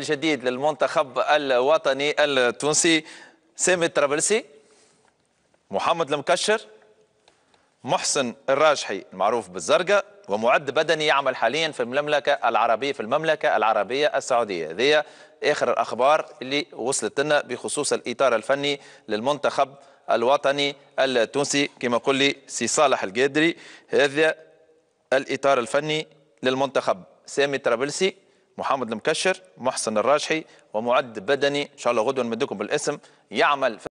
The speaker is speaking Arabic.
الجديد للمنتخب الوطني التونسي سامي الطرابلسي محمد المكشر محسن الراجحي المعروف بالزرقاء ومعد بدني يعمل حاليا في المملكة العربية في المملكة العربية السعودية هذه آخر الأخبار اللي وصلت لنا بخصوص الإطار الفني للمنتخب الوطني التونسي كما قل لي سي صالح القادري هذا الإطار الفني للمنتخب سامي الطرابلسي محمد المكشر محسن الراجحي ومعد بدني ان شاء الله غدوه نمدكم بالاسم يعمل في